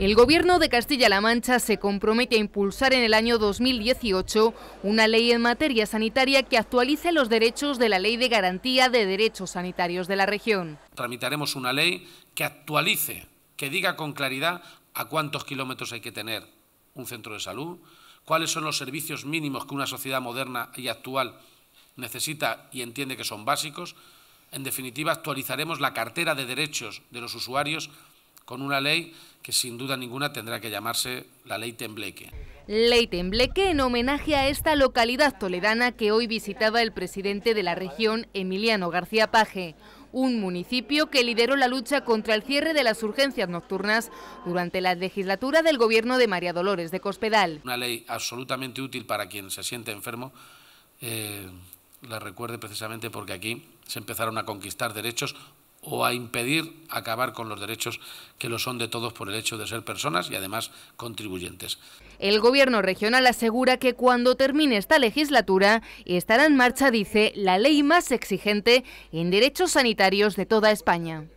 El gobierno de Castilla-La Mancha se compromete a impulsar en el año 2018 una ley en materia sanitaria que actualice los derechos de la Ley de Garantía de Derechos Sanitarios de la región. Tramitaremos una ley que actualice, que diga con claridad a cuántos kilómetros hay que tener un centro de salud, cuáles son los servicios mínimos que una sociedad moderna y actual necesita y entiende que son básicos. En definitiva, actualizaremos la cartera de derechos de los usuarios con una ley que sin duda ninguna tendrá que llamarse la ley Tembleque. Ley Tembleque en homenaje a esta localidad toledana que hoy visitaba el presidente de la región, Emiliano García Paje un municipio que lideró la lucha contra el cierre de las urgencias nocturnas durante la legislatura del gobierno de María Dolores de Cospedal. Una ley absolutamente útil para quien se siente enfermo. Eh, la recuerde precisamente porque aquí se empezaron a conquistar derechos o a impedir acabar con los derechos que lo son de todos por el hecho de ser personas y además contribuyentes. El gobierno regional asegura que cuando termine esta legislatura estará en marcha, dice, la ley más exigente en derechos sanitarios de toda España.